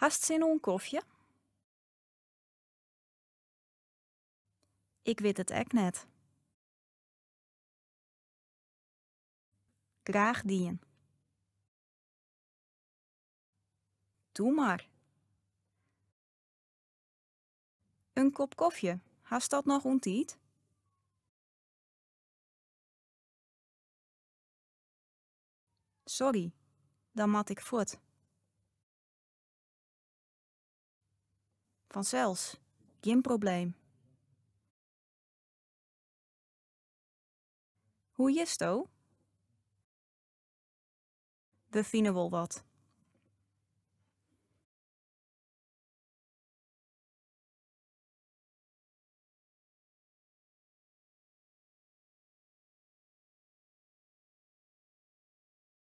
Hast zin om een koffie? Ik weet het echt net. Graag dien. Doe maar. Een kop koffie, hast dat nog ontiet? Sorry, dan mat ik voort. Van zelfs, geen probleem. Hoe is to? We vinden wel wat.